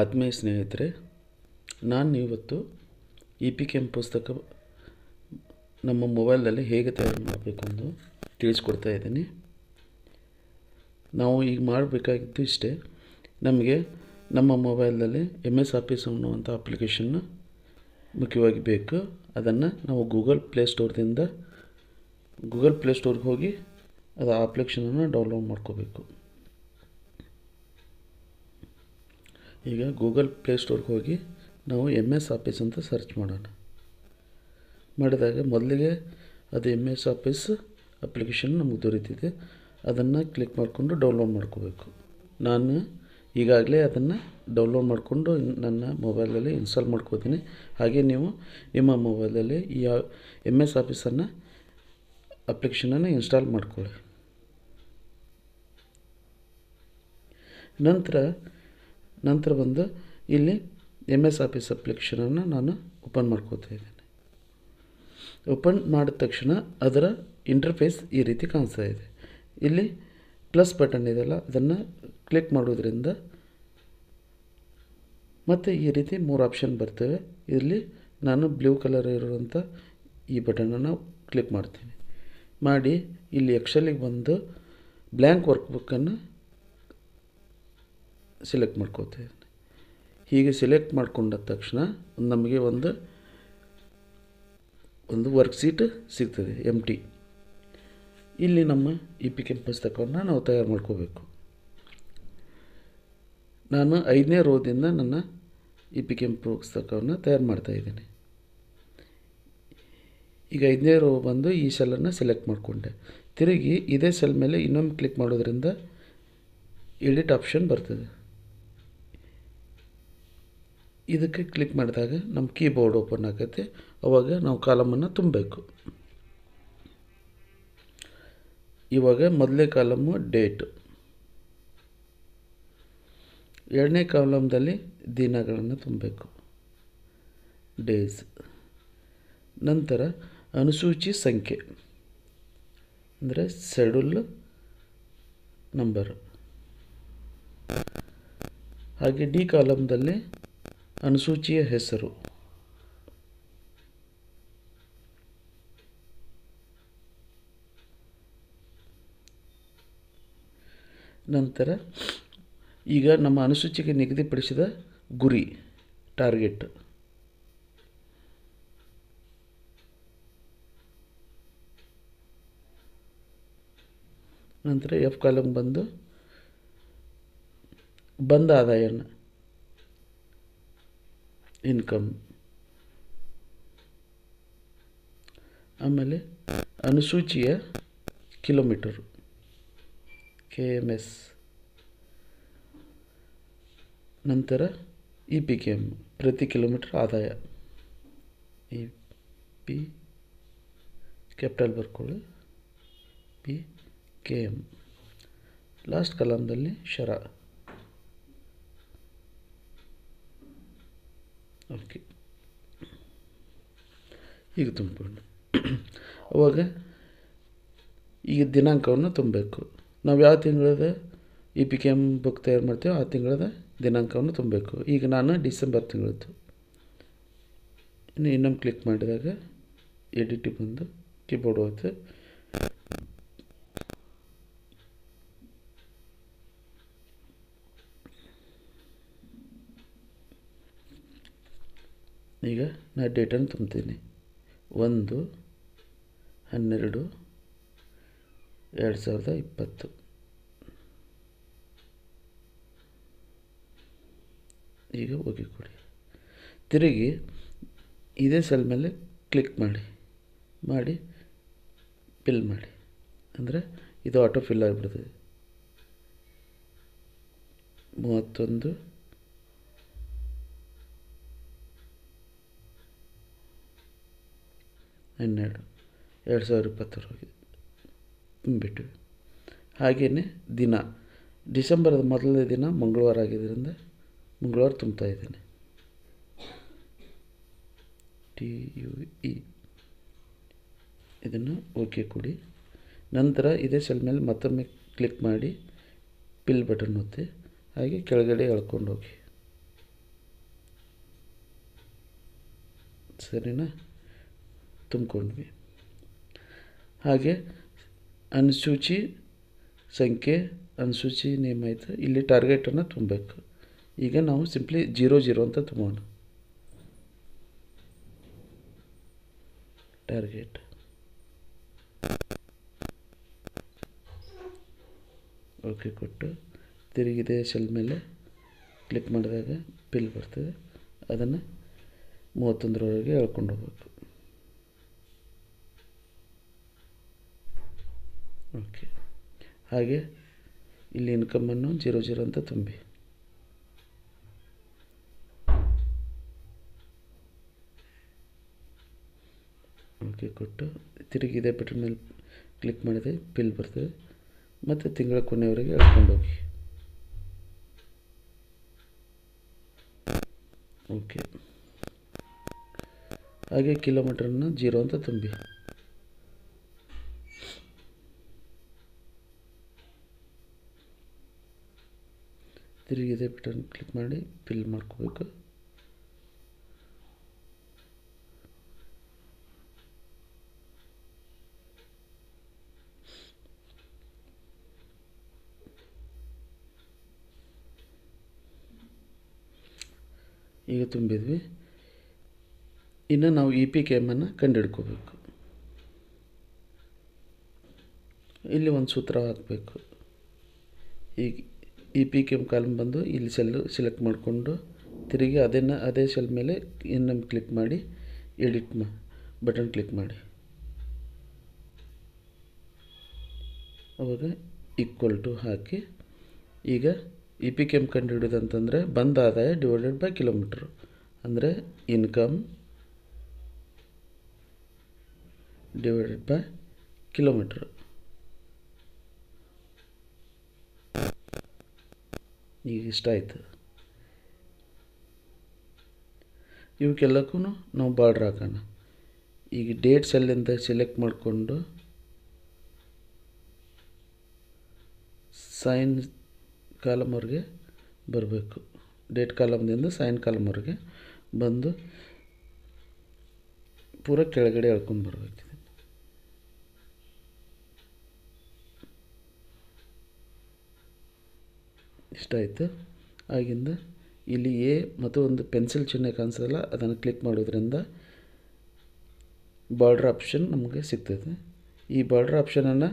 ಆತ್ಮೀಯ ಸ್ನೇಹಿತರೆ ನಾನು ಇವತ್ತು ಇ ಪಿ ಕೆಮ್ ಪುಸ್ತಕ ನಮ್ಮ ಮೊಬೈಲ್ನಲ್ಲಿ ಹೇಗೆ ತಯಾರು ಮಾಡಬೇಕು ತಿಳಿಸ್ಕೊಡ್ತಾ ಇದ್ದೀನಿ ನಾವು ಈಗ ಮಾಡಬೇಕಾಗಿದ್ದು ಇಷ್ಟೇ ನಮಗೆ ನಮ್ಮ ಮೊಬೈಲ್ನಲ್ಲಿ ಎಮ್ ಎಸ್ ಆಫೀಸ್ ಅನ್ನುವಂಥ ಅಪ್ಲಿಕೇಶನ್ನ ಮುಖ್ಯವಾಗಿ ಬೇಕು ಅದನ್ನು ನಾವು ಗೂಗಲ್ ಪ್ಲೇ ಸ್ಟೋರ್ದಿಂದ ಗೂಗಲ್ ಪ್ಲೇ ಸ್ಟೋರ್ಗೆ ಹೋಗಿ ಅದು ಆ ಅಪ್ಲಿಕೇಶನನ್ನು ಡೌನ್ಲೋಡ್ ಮಾಡ್ಕೋಬೇಕು ಈಗ ಗೂಗಲ್ ಪ್ಲೇಸ್ಟೋರ್ಗೆ ಹೋಗಿ ನಾವು ಎಮ್ ಎಸ್ ಆಫೀಸ್ ಅಂತ ಸರ್ಚ್ ಮಾಡೋಣ ಮಾಡಿದಾಗ ಮೊದಲಿಗೆ ಅದು ಎಮ್ ಎಸ್ ಆಫೀಸ್ ಅಪ್ಲಿಕೇಶನ್ ನಮಗೆ ದೊರೀತಿದೆ ಅದನ್ನು ಕ್ಲಿಕ್ ಮಾಡಿಕೊಂಡು ಡೌನ್ಲೋಡ್ ಮಾಡ್ಕೋಬೇಕು ನಾನು ಈಗಾಗಲೇ ಅದನ್ನು ಡೌನ್ಲೋಡ್ ಮಾಡಿಕೊಂಡು ನನ್ನ ಮೊಬೈಲಲ್ಲಿ ಇನ್ಸ್ಟಾಲ್ ಮಾಡ್ಕೋತೀನಿ ಹಾಗೆ ನೀವು ನಿಮ್ಮ ಮೊಬೈಲಲ್ಲಿ ಈ ಎಮ್ ಎಸ್ ಆಫೀಸನ್ನು ಅಪ್ಲಿಕೇಶನನ್ನು ಇನ್ಸ್ಟಾಲ್ ಮಾಡ್ಕೊಳ್ಳಿ ನಂತರ ನಂತರ ಬಂದು ಇಲ್ಲಿ ಎಮ್ ಎಸ್ ಆಫೀಸ್ ಅಪ್ಲಿಕೇಶನನ್ನು ನಾನು ಓಪನ್ ಮಾಡ್ಕೋತಾ ಇದ್ದೇನೆ ಓಪನ್ ಮಾಡಿದ ತಕ್ಷಣ ಅದರ ಇಂಟರ್ಫೇಸ್ ಈ ರೀತಿ ಕಾಣಿಸ್ತಾ ಇದೆ ಇಲ್ಲಿ ಪ್ಲಸ್ ಬಟನ್ ಇದೆಯಲ್ಲ ಅದನ್ನು ಕ್ಲಿಕ್ ಮಾಡೋದ್ರಿಂದ ಮತ್ತು ಈ ರೀತಿ ಮೂರು ಆಪ್ಷನ್ ಬರ್ತವೆ ಇಲ್ಲಿ ನಾನು ಬ್ಲೂ ಕಲರ್ ಇರುವಂಥ ಈ ಬಟನನ್ನು ಕ್ಲಿಕ್ ಮಾಡ್ತೀನಿ ಮಾಡಿ ಇಲ್ಲಿ ಎಕ್ಸಲಿಗೆ ಬಂದು ಬ್ಲ್ಯಾಂಕ್ ವರ್ಕ್ ಬುಕ್ಕನ್ನು ಸೆಲೆಕ್ಟ್ ಮಾಡ್ಕೋತೇನೆ ಹೀಗೆ ಸೆಲೆಕ್ಟ್ ಮಾಡ್ಕೊಂಡ ತಕ್ಷಣ ನಮಗೆ ಒಂದು ಒಂದು ವರ್ಕ್ ಸೀಟ್ ಸಿಗ್ತದೆ ಎಮ್ ಟಿ ಇಲ್ಲಿ ನಮ್ಮ ಇ ಪಿ ಕೆಂಪು ಪುಸ್ತಕವನ್ನು ನಾವು ತಯಾರು ಮಾಡ್ಕೋಬೇಕು ನಾನು ಐದನೇ ರೋದಿಂದ ನನ್ನ ಇ ಪಿ ಕೆಂಪ್ ಪುಸ್ತಕವನ್ನು ತಯಾರು ಮಾಡ್ತಾಯಿದ್ದೀನಿ ಈಗ ಐದನೇ ರೋ ಬಂದು ಈ ಸೆಲನ್ನು ಸೆಲೆಕ್ಟ್ ಮಾಡಿಕೊಂಡೆ ತಿರುಗಿ ಇದೇ ಸೆಲ್ ಮೇಲೆ ಇನ್ನೊಮ್ಮೆ ಕ್ಲಿಕ್ ಮಾಡೋದ್ರಿಂದ ಎಡಿಟ್ ಆಪ್ಷನ್ ಬರ್ತದೆ ಇದಕ್ಕೆ ಕ್ಲಿಕ್ ಮಾಡಿದಾಗ ನಮ್ಮ ಕೀಬೋರ್ಡ್ ಓಪನ್ ಆಗುತ್ತೆ ಅವಾಗ ನಾವು ಕಾಲಮನ್ನು ತುಂಬಬೇಕು ಇವಾಗ ಮೊದಲನೇ ಕಾಲಮ್ಮು ಡೇಟು ಎರಡನೇ ಕಾಲಮ್ದಲ್ಲಿ ದಿನಗಳನ್ನು ತುಂಬಬೇಕು ಡೇಸ್ ನಂತರ ಅನುಸೂಚಿ ಸಂಖ್ಯೆ ಅಂದರೆ ಶೆಡ್ಯೂಲ್ ನಂಬರು ಹಾಗೆ ಡಿ ಕಾಲಮ್ದಲ್ಲಿ ಅನುಸೂಚಿಯ ಹೆಸರು ನಂತರ ಈಗ ನಮ್ಮ ಅನುಸೂಚಿಗೆ ನಿಗದಿಪಡಿಸಿದ ಗುರಿ ಟಾರ್ಗೆಟ್ ನಂತರ ಎಫ್ ಕಾಲಮ್ ಬಂದು ಬಂದ ಆದಾಯನ ಇನ್ಕಮ್ ಆಮೇಲೆ ಅನುಸೂಚಿಯ ಕಿಲೋಮೀಟರು ಕೆ ಎಮ್ ಎಸ್ ನಂತರ ಇ ಪಿ ಕೆ ಎಮ್ ಪ್ರತಿ ಕಿಲೋಮೀಟರ್ ಆದಾಯ ಇ ಪಿ ಕ್ಯಾಪಿಟಲ್ ಬರ್ಕೊಳ್ಳಿ ಪಿ ಕೆ ಎಮ್ ಲಾಸ್ಟ್ ಕಲಮ್ದಲ್ಲಿ ಶರ ಅದಕ್ಕೆ ಈಗ ತುಂಬಿಕೊಂಡು ಅವಾಗ ಈಗ ದಿನಾಂಕವನ್ನು ತುಂಬಬೇಕು ನಾವು ಯಾವ ತಿಂಗಳದ E P K M book ತಯಾರು ಮಾಡ್ತೀವೋ ಆ ತಿಂಗಳದ ದಿನಾಂಕವನ್ನು ತುಂಬಬೇಕು ಈಗ ನಾನು ಡಿಸೆಂಬರ್ ತಿಂಗಳದ್ದು ಇನ್ನು ಇನ್ನೊಮ್ಮೆ ಕ್ಲಿಕ್ ಮಾಡಿದಾಗ ಎಡಿಟಿಗೆ ಬಂದು ಕೀಬೋರ್ಡ್ ಹೋಗುತ್ತೆ ಈಗ ನಾ ಡೇಟನ್ನು ತುಂಬ್ತೀನಿ ಒಂದು ಹನ್ನೆರಡು ಎರಡು ಸಾವಿರದ ಇಪ್ಪತ್ತು ಈಗ ಹೋಗಿ ಕೊಡಿ ತಿರುಗಿ ಇದೇ ಸೆಲ್ ಮೇಲೆ ಕ್ಲಿಕ್ ಮಾಡಿ ಮಾಡಿ ಫಿಲ್ ಮಾಡಿ ಅಂದರೆ ಇದು ಆಟೋ ಫಿಲ್ ಆಗಿಬಿಡ್ತದೆ ಮೂವತ್ತೊಂದು ಎರಡು ಸಾವಿರ ಇಪ್ಪತ್ತರವರೆಗೆ ತುಂಬಿಟ್ವಿ ಹಾಗೆಯೇ ದಿನ ಡಿಸೆಂಬರ್ದ ಮೊದಲನೇ ದಿನ ಮಂಗಳವಾರ ಆಗಿದ್ದರಿಂದ ಮಂಗಳವಾರ ತುಂಬ್ತಾ ಇದ್ದೇನೆ ಟಿ ಯು ಇ ಇದನ್ನು ಓಕೆ ಕೊಡಿ ನಂತರ ಇದೇ ಸೆಲ್ ಮೇಲೆ ಮತ್ತೊಮ್ಮೆ ಕ್ಲಿಕ್ ಮಾಡಿ ಪಿಲ್ ಬಟನ್ ಒತ್ತಿ ಹಾಗೆ ಕೆಳಗಡೆ ಎಳ್ಕೊಂಡು ಹೋಗಿ ಸರಿನಾ ತುಂಬಿಕೊಂಡ್ವಿ ಹಾಗೆ ಅನುಸೂಚಿ ಸಂಖ್ಯೆ ಅನುಸೂಚಿ ನೇಮ್ ಆಯಿತು ಇಲ್ಲಿ ಟಾರ್ಗೆಟನ್ನು ತುಂಬಬೇಕು ಈಗ ನಾವು ಸಿಂಪ್ಲಿ ಜೀರೋ ಜೀರೋ ಅಂತ ತುಂಬೋಣ ಟಾರ್ಗೆಟ್ ಓಕೆ ಕೊಟ್ಟು ತಿರುಗಿದೆ ಸೆಲ್ ಮೇಲೆ ಕ್ಲಿಕ್ ಮಾಡಿದಾಗ ಬಿಲ್ ಬರ್ತದೆ ಅದನ್ನು ಮೂವತ್ತೊಂದರವರೆಗೆ ಹೇಳ್ಕೊಂಡು ಹೋಗ್ಬೇಕು ಓಕೆ ಹಾಗೆ ಇಲ್ಲಿ ಇನ್ಕಮನ್ನು ಜೀರೋ ಜೀರೋ ಅಂತ ತುಂಬಿ ಓಕೆ ಕೊಟ್ಟು ತಿರುಗಿ ಇದೇ ಬಟನ್ ಮೇಲೆ ಕ್ಲಿಕ್ ಮಾಡಿದೆ ಬಿಲ್ ಬರ್ತದೆ ಮತ್ತು ತಿಂಗಳ ಕೊನೆಯವರೆಗೆ ಹೋಗಿ ಓಕೆ ಹಾಗೆ ಕಿಲೋಮೀಟ್ರನ್ನು ಜೀರೋ ಅಂತ ತುಂಬಿ ತಿರುಗಿ ಇದೇ ಬಟನ್ ಕ್ಲಿಕ್ ಮಾಡಿ ಫಿಲ್ ಮಾಡ್ಕೋಬೇಕು ಈಗ ತುಂಬಿದ್ವಿ ಇನ್ನು ನಾವು ಇ ಪಿ ಕಂಡು ಕಂಡುಹಿಡ್ಕೋಬೇಕು ಇಲ್ಲಿ ಒಂದು ಸೂತ್ರ ಹಾಕಬೇಕು ಈಗ ಇ ಪಿ ಎಮ್ ಕಾಲಮ್ ಬಂದು ಇಲ್ಲಿ ಸೆಲ್ಲು ಸೆಲೆಕ್ಟ್ ಮಾಡಿಕೊಂಡು ತಿರುಗಿ ಅದನ್ನು ಅದೇ ಸೆಲ್ ಮೇಲೆ ಇನ್ನೊಮ್ಮೆ ಕ್ಲಿಕ್ ಮಾಡಿ ಎಡಿಟ್ ಮಾ ಬಟನ್ ಕ್ಲಿಕ್ ಮಾಡಿ ಅವಾಗ ಈಕ್ವಲ್ ಟು ಹಾಕಿ ಈಗ ಇ e ಪಿ ಕೆಮ್ ಕಂಡು ಅಂತಂದರೆ ಬಂದ ಆದಾಯ ಡಿವೈಡೆಡ್ ಬೈ ಕಿಲೋಮೀಟ್ರ್ ಅಂದರೆ ಇನ್ಕಮ್ ಡಿವೈಡೆಡ್ ಬೈ ಕಿಲೋಮೀಟ್ರ್ ಈಗ ಇಷ್ಟ ಆಯಿತು ಇವಕ್ಕೆಲ್ಲಕ್ಕೂ ನಾವು ಬಾರ್ಡ್ರ್ ಹಾಕೋಣ ಈಗ ಡೇಟ್ಸ್ ಅಲ್ಲಿಂದ ಸೆಲೆಕ್ಟ್ ಮಾಡಿಕೊಂಡು ಸೈನ್ ಕಾಲಮ್ವರೆಗೆ ಬರಬೇಕು ಡೇಟ್ ಕಾಲಮ್ದಿಂದ ಸೈನ್ ಕಾಲಮ್ವರೆಗೆ ಬಂದು ಪೂರ ಕೆಳಗಡೆ ಎಳ್ಕೊಂಡು ಬರಬೇಕು ಇಷ್ಟ ಆಯಿತು ಆಗಿಂದ ಇಲ್ಲಿ ಎ ಮತ್ತು ಒಂದು ಪೆನ್ಸಿಲ್ ಚಿಹ್ನೆ ಕಾಣಿಸೋಲ್ಲ ಅದನ್ನು ಕ್ಲಿಕ್ ಮಾಡೋದ್ರಿಂದ ಬಾರ್ಡ್ರ್ ಆಪ್ಷನ್ ನಮಗೆ ಸಿಗ್ತದೆ ಈ ಬಾರ್ಡ್ರ್ ಆಪ್ಷನನ್ನು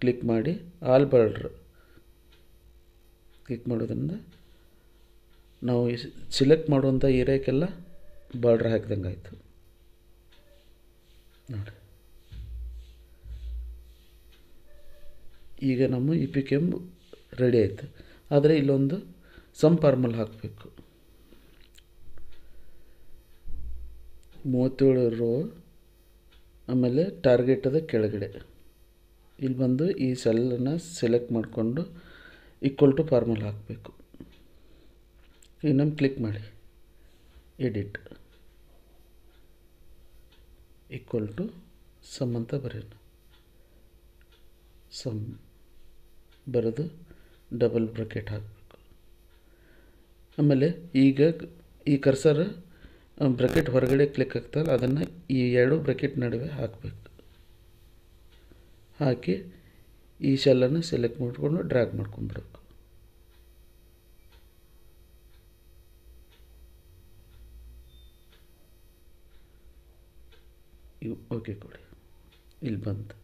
ಕ್ಲಿಕ್ ಮಾಡಿ ಆಲ್ ಬಾರ್ಡ್ರ್ ಕ್ಲಿಕ್ ಮಾಡೋದ್ರಿಂದ ನಾವು ಸಿಲೆಕ್ಟ್ ಮಾಡುವಂಥ ಏರಿಯಾಕ್ಕೆಲ್ಲ ಬಾರ್ಡ್ರ್ ಹಾಕಿದಂಗೆ ಆಯಿತು ನೋಡಿ ಈಗ ನಮ್ಮ ಇ ಪಿ ಕೆಮ್ ರೆಡಿ ಆಯಿತು ಆದರೆ ಇಲ್ಲೊಂದು ಫಾರ್ಮುಲ್ ಹಾಕಬೇಕು ಮೂವತ್ತೇಳು ರೋ ಆಮೇಲೆ ಟಾರ್ಗೆಟ್ ಕೆಳಗಡೆ ಇಲ್ಲಿ ಬಂದು ಈ ಸೆಲ್ಲನ್ನು ಸೆಲೆಕ್ಟ್ ಮಾಡಿಕೊಂಡು ಈಕ್ವಲ್ ಟು ಫಾರ್ಮಲ್ ಹಾಕಬೇಕು ಇನ್ನೊಂದು ಕ್ಲಿಕ್ ಮಾಡಿ ಎಡಿಟ್ ಈಕ್ವಲ್ ಟು ಸಮ್ ಅಂತ ಬರೆಯೋಣ ಸಮ್ ಬರೆದು ಡಬಲ್ ಬ್ರಕೆಟ್ ಹಾಕಬೇಕು ಆಮೇಲೆ ಈಗ ಈ ಕರ್ಸರ್ ಬ್ರಕೆಟ್ ಹೊರಗಡೆ ಕ್ಲಿಕ್ ಆಗ್ತಲ್ಲ ಅದನ್ನು ಈ ಎರಡು ಬ್ರಕೆಟ್ ನಡುವೆ ಹಾಕಬೇಕು ಹಾಕಿ ಈ ಶೆಲ್ಲನ್ನು ಸೆಲೆಕ್ಟ್ ಮಾಡಿಕೊಂಡು ಡ್ರ್ಯಾಗ್ ಮಾಡ್ಕೊಂಬಿಡ್ಬೇಕು ಓಕೆ ಕೊಡಿ ಇಲ್ಲಿ ಬಂತು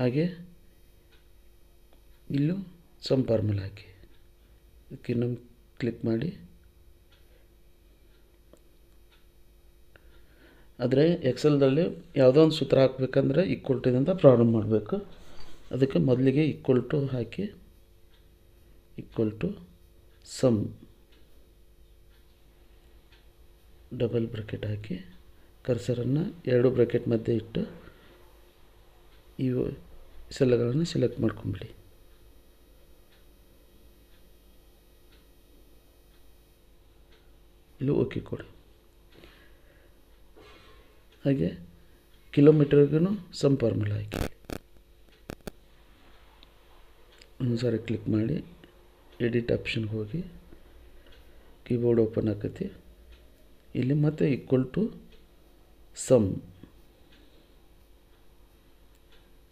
ಹಾಗೆ ಇಲ್ಲೂ ಸಮ್ ಫಾರ್ಮುಲಾ ಹಾಕಿ ಅದಕ್ಕೆ ನಮ್ಮ ಕ್ಲಿಕ್ ಮಾಡಿ ಆದರೆ ಎಕ್ಸೆಲ್ದಲ್ಲಿ ಯಾವುದೋ ಒಂದು ಸೂತ್ರ ಹಾಕಬೇಕಂದ್ರೆ ಈಕ್ವಲ್ ಟು ಪ್ರಾರಂಭ ಮಾಡಬೇಕು ಅದಕ್ಕೆ ಮೊದಲಿಗೆ ಈಕ್ವಲ್ ಟು ಹಾಕಿ equal to sum double bracket ಹಾಕಿ ಕರ್ಸರನ್ನು ಎರಡು ಬ್ರಕೆಟ್ ಮಧ್ಯೆ ಇಟ್ಟು ಇವು ಸೆಲ್ಗಳನ್ನು ಸೆಲೆಕ್ಟ್ ಮಾಡ್ಕೊಂಬಿಡಿ ಇಲ್ಲಿ ಓಕೆ ಕೊಡಿ ಹಾಗೆ ಕಿಲೋಮೀಟರ್ಗೂ ಸಮ್ ಫಾರ್ಮುಲಾ ಹಾಕಿ ಒಂದ್ಸಾರಿ ಕ್ಲಿಕ್ ಮಾಡಿ ಎಡಿಟ್ ಆಪ್ಷನ್ಗೆ ಹೋಗಿ ಕೀಬೋರ್ಡ್ ಓಪನ್ ಆಕತಿ ಇಲ್ಲಿ ಮತ್ತೆ ಈಕ್ವಲ್ ಟು ಸಮ್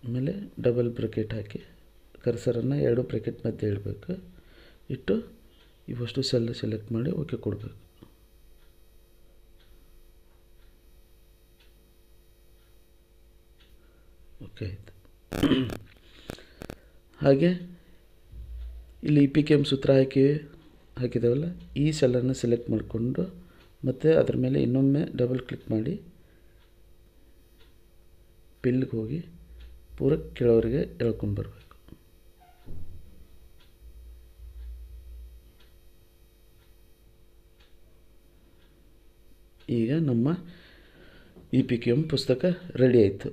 ಆಮೇಲೆ ಡಬಲ್ ಬ್ರಕೆಟ್ ಹಾಕಿ ಕರ್ಸರನ್ನು ಎರಡು ಬ್ರಕೆಟ್ ಮಧ್ಯೆ ಇಡಬೇಕು ಇಟ್ಟು ಇವಷ್ಟು ಸೆಲ್ ಸೆಲೆಕ್ಟ್ ಮಾಡಿ ಓಕೆ ಕೊಡಬೇಕು ಓಕೆ ಆಯಿತು ಹಾಗೆ ಇಲ್ಲಿ ಇ ಪಿ ಕೆ ಎಮ್ ಸೂತ್ರ ಹಾಕಿ ಹಾಕಿದ್ದೇವಲ್ಲ ಈ ಸೆಲ್ಲನ್ನು ಸೆಲೆಕ್ಟ್ ಮಾಡಿಕೊಂಡು ಮತ್ತು ಅದರ ಮೇಲೆ ಇನ್ನೊಮ್ಮೆ ಡಬಲ್ ಕ್ಲಿಕ್ ಮಾಡಿ ಬಿಲ್ಗೆ ಹೋಗಿ ಪೂರ ಕೇಳೋರಿಗೆ ಹೇಳ್ಕೊಂಡು ಬರಬೇಕು ಈಗ ನಮ್ಮ ಇ ಪಿ ಕೆ ಎಮ್ ಪುಸ್ತಕ ರೆಡಿ ಆಯಿತು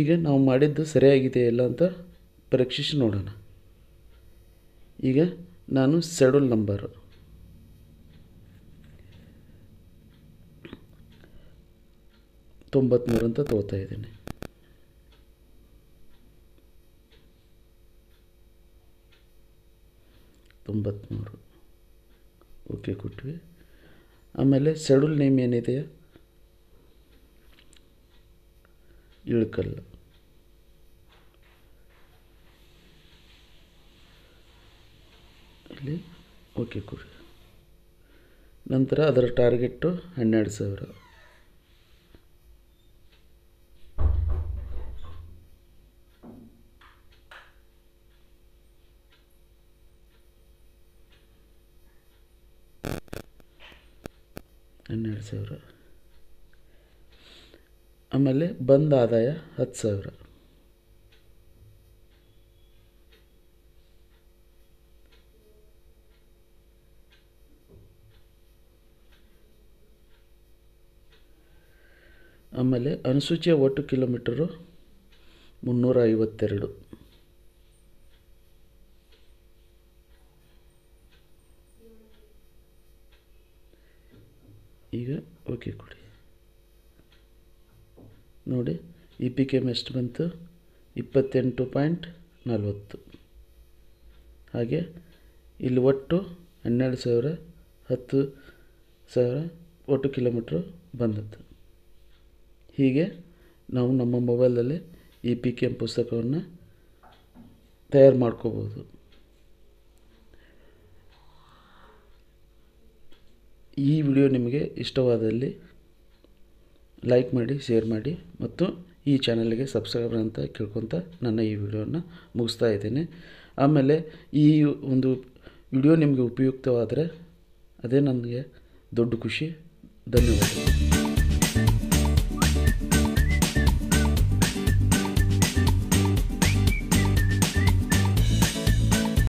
ಈಗ ನಾವು ಮಾಡಿದ್ದು ಸರಿಯಾಗಿದೆ ಇಲ್ಲ ಅಂತ ಪರೀಕ್ಷಿಸಿ ನೋಡೋಣ ಈಗ ನಾನು ಸೆಡ್ಯೂಲ್ ನಂಬರು ತೊಂಬತ್ತ್ಮೂರು ಅಂತ ತಗೋತಾ ಇದ್ದೀನಿ ತೊಂಬತ್ತ್ಮೂರು ಓಕೆ ಕೊಟ್ವಿ ಆಮೇಲೆ ಶೆಡ್ಯೂಲ್ ನೇಮ್ ಏನಿದೆಯಾ ಇಳ್ಕಲ್ಲ ಇಲ್ಲಿ ಓಕೆ ಕೊಡಿ ನಂತರ ಅದರ ಟಾರ್ಗೆಟ್ಟು ಹನ್ನೆರಡು ಸಾವಿರ ಸಾವಿರ ಆಮೇಲೆ ಬಂದ ಆದಾಯ ಹತ್ತು ಸಾವಿರ ಆಮೇಲೆ ಅನುಸೂಚಿಯ ಒಟ್ಟು ಕಿಲೋಮೀಟರು ಮುನ್ನೂರ ಐವತ್ತೆರಡು ನೋಡಿ ಇ ಪಿ ಕೆ ಎಮ್ ಎಷ್ಟು ಬಂತು ಇಪ್ಪತ್ತೆಂಟು ಪಾಯಿಂಟ್ ನಲವತ್ತು ಹಾಗೆ ಇಲ್ಲಿ ಒಟ್ಟು ಹನ್ನೆರಡು ಸಾವಿರ ಹತ್ತು ಸಾವಿರ ಒಟ್ಟು ಕಿಲೋಮೀಟ್ರು ಬಂದದ್ದು ಹೀಗೆ ನಾವು ನಮ್ಮ ಮೊಬೈಲಲ್ಲಿ E e P K M ಪುಸ್ತಕವನ್ನು ತಯಾರು ಮಾಡ್ಕೋಬೋದು ಈ ವಿಡಿಯೋ ನಿಮಗೆ ಇಷ್ಟವಾದಲ್ಲಿ ಲೈಕ್ ಮಾಡಿ ಶೇರ್ ಮಾಡಿ ಮತ್ತು ಈ ಚಾನಲ್ಗೆ ಸಬ್ಸ್ಕ್ರೈಬರ್ ಅಂತ ಕೇಳ್ಕೊತ ನನ್ನ ಈ ವಿಡಿಯೋನ ಮುಗಿಸ್ತಾ ಇದ್ದೀನಿ ಆಮೇಲೆ ಈ ಒಂದು ವಿಡಿಯೋ ನಿಮಗೆ ಉಪಯುಕ್ತವಾದರೆ ಅದೇ ನನಗೆ ದೊಡ್ಡ ಖುಷಿ ಧನ್ಯವಾದಗಳು